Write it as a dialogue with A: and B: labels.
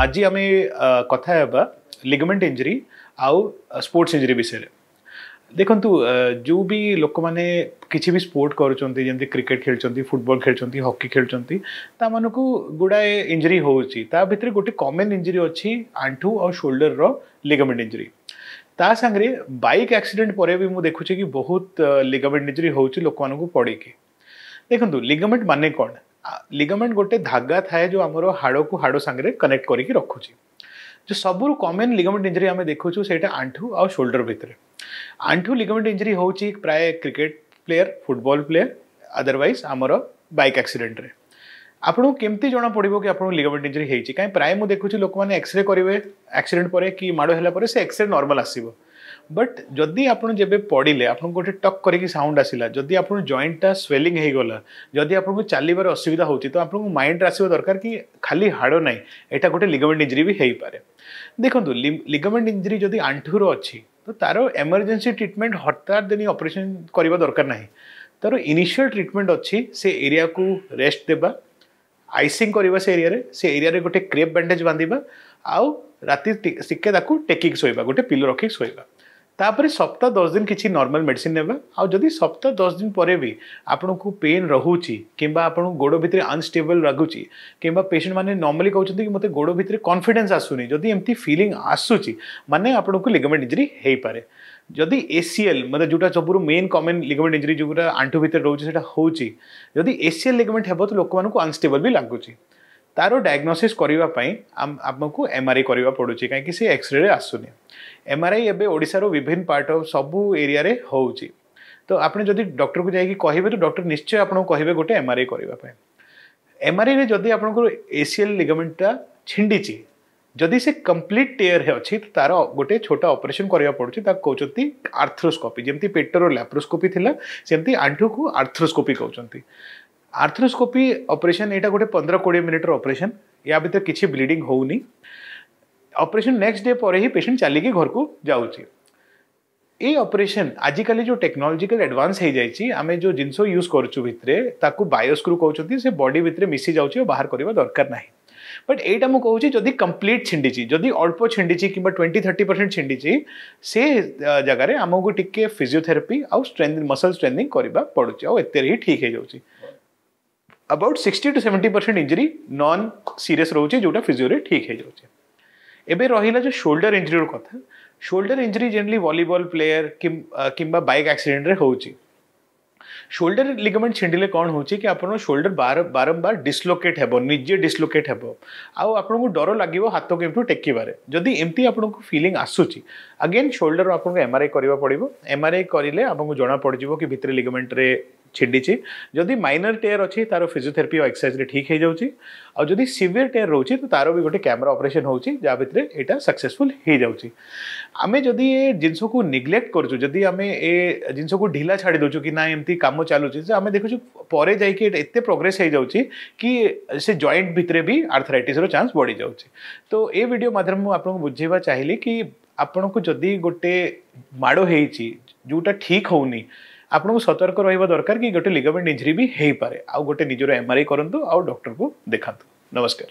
A: आज आम कथा लिगमेंट इंजरी आउ स्पोर्ट्स इंजरी विषय देखु जो भी लोक मैंने किसी भी स्पोर्ट करमी क्रिकेट खेल फुटबल खेल हॉकी खेल को गुड़ाए इंजरी हो भितर गोटे कॉमन इंजरी अच्छी आंठू और शोल्डर रो लिगामेंट इंजरी ता सांगरे बाइक एक्सीडेंट पर भी मुझे देखुचे कि बहुत लिगामेंट इंजरी हो पड़ी देखो लिगामेंट माने कौन लिगमेंट गोटे धागा था जो आम हाड़ को हाड़ सांगे कनेक्ट कर रखुच्छे जो सब कमन लिगामेंट इंजरी आम देखु से आ सोल्डर भितर आंठू लिगमेंट इंजरी हो प्राय cricket player football player otherwise आम बाइक एक्सीडेंट रे आपको केमती जना पड़ब कि आप लिगमेंट इंजरी होती कहीं प्राय मुझे देखुची लोक मैंने एक्सरे करेंगे एक्सीडेट पर कि माड़ से एक्सरे नर्माल आसवे বট যদি আপনার যেবে পড়লে আপনার গোটে টক করি সাউন্ড আসিলা যদি আপনার জয়েন্টটা স্ওয়েলিং হয়ে গলা যদি আপনার চালবার অসুবিধা হচ্ছে তো আপনার মাইন্ড আসবা দরকার কি খালি হাড় নাই এটা গোটে লিগমেন্ট ইঞ্জুরি বি হয়ে পড়ে দেখুন লিগমেন্ট ইঞ্জুরি যদি আঁঠুর অছি তো তার এমর্জেন্সি ট্রিটমেন্ট হঠাৎ দিন অপরেসন করা দরকার না তার ইনিশিয়াল ট্রিটমেন্ট অছি সে এরিয়া কু রেস্ট দেবা আইসিং করা সে এরিয়ারে সে এরিয়ারে গোটে ক্রেপ ব্যান্ডেজ বাঁধিবা আউ রাতে টিকে তাকে টেকিক শোবা গোটে পিলো রখিক শোবা तापर सप्ताह दस दिन किसी नर्माल मेड ने आदि सप्ताह दस दिन पर भी आपन पेन रोचे कि गोड़ भितर अनस्टेबल लगुच्छी कि पेसेंट मैंने नर्माली कहते कि मतलब गोड़ भितर कन्फिडेन्स आसूनी जदि एम फिलिंग आसूच मैंने आपको लिगमेंट इंजरी हो पाए जदि एसीएल मतलब जो सब मेन कमेन लिगमेंट इंजरी जो आंठू भितर रोचे से होती एसीएल लिगमेंट हे तो लोक मूँ अनस्टेबल भी लगुच ତାର ଡାଏଗ୍ନୋସିସ୍ କରିବା ପାଇଁ ଆମକୁ ଏମ୍ ଆର୍ ଆଇ କରିବା ପଡ଼ୁଛି କାହିଁକି ସେ ଏକ୍ସରେରେ ଆସୁନି ଏମ୍ ଆର୍ ଆଇ ଏବେ ଓଡ଼ିଶାର ବିଭିନ୍ନ ପାର୍ଟ ଅଫ୍ ସବୁ ଏରିଆରେ ହେଉଛି ତ ଆପଣ ଯଦି ଡକ୍ଟରକୁ ଯାଇକି କହିବେ ତ ଡକ୍ଟର ନିଶ୍ଚୟ ଆପଣଙ୍କୁ କହିବେ ଗୋଟେ ଏମ୍ ଆର୍ ଆଇ କରିବା ପାଇଁ ଏମ୍ ଆର୍ ଆଇରେ ଯଦି ଆପଣଙ୍କର ଏସିଏଲ୍ ଲିଗାମେଣ୍ଟଟା ଛିଣ୍ଡିଛି ଯଦି ସେ କମ୍ପ୍ଲିଟ୍ ଟେୟାରରେ ଅଛି ତ ତାର ଗୋଟେ ଛୋଟ ଅପରେସନ୍ କରିବାକୁ ପଡ଼ୁଛି ତାକୁ କହୁଛନ୍ତି ଆର୍ଥ୍ରୋସ୍କୋପି ଯେମିତି ପେଟର ଲାପ୍ରୋସ୍କୋପି ଥିଲା ସେମିତି ଆଣ୍ଠୁକୁ ଆର୍ଥ୍ରୋସ୍କୋପି କହୁଛନ୍ତି आर्थ्रोस्कोपी ऑपरेशन यहाँ गोटे पंद्रह कोड़े मिनिट्र अपरेसन या भितर किसी ब्लीडिंग ऑपरेशन नेक्स्ट डे पर ही पेसेंट चलिकी घर को जाऊँगी ये ऑपरेशन आजिकल जो टेक्नोलोजिकल एडवांस हो जाए जो जिनस यूज करुच्छे बायोस्क्रू कौन से बडी भितर मिसी जा बाहर करवा दरकार नहीं बट यहीटा मुझे जदि कम्प्लीट छिंडी जदि अल्प छिंडी कि ट्वेंटी थर्टी परसेंट छिंडी से जगह आमको टी फिजिओथेरापी आउ स्ट्रेन मसल स्ट्रेनिंग पड़ू पड़ी आते ही ठीक हो जाएगी about sixty two seventy percent injury non serious रोचे जोटा फिजिओ ठीक हो जाए এবে রহিলা যে শোল্ডর ইঞ্জুরির কথা shoulder injury generally volleyball player কিংবা বাইক আক্সিডেন্টরে হচ্ছে শোল্ডর লিগমেন্ট ছিঁড়িলে কম হচ্ছে কি আপনার শোল্ডর বারম্বার ডিসলোকেট হব নিজে ডিসলোকেট হব আপনার ডর লাগবে হাত কেমন টেকিবার যদি এমতি আপনার ফিলিং আসুচি আগেন শোল্ডর আপনার এমআরআই করা পড়ব এমআরআই করলে আপনার জনা পড়ে কি ভিতরে লিগমেন্টরে छिंडी जदि माइनर टेयर अच्छी तार फिजिथेरापी और एक्सरसाइज ठीक हो जाती सिवियर टेयर रोचे तो तार भी गोटे कैमरा अपरेसन हो भितर यहाँ सक्सेसफुल आमे जदि ये जिनस को निग्लेक्ट कर जिनस को ढिला छाड़ दौ कि ना एमती कम चलू आम देखु पर जाते प्रोग्रेस हो जा जॉन्ट भितर भी आर्थराइटर चान्स बढ़ी जाए तो ये भिडियो मध्यम आपको बुझे चाहिए कि आपण को जदि गोटे माड़ जोटा ठीक होनी আপনক সতর্ক রইবা দরকার কি গটে লিগামেন্ট ইনজুরি বি হেই পারে আউ গটে নিজরো এমআরআই করন্তু আউ ডক্টর কো দেখান্তু নমস্কার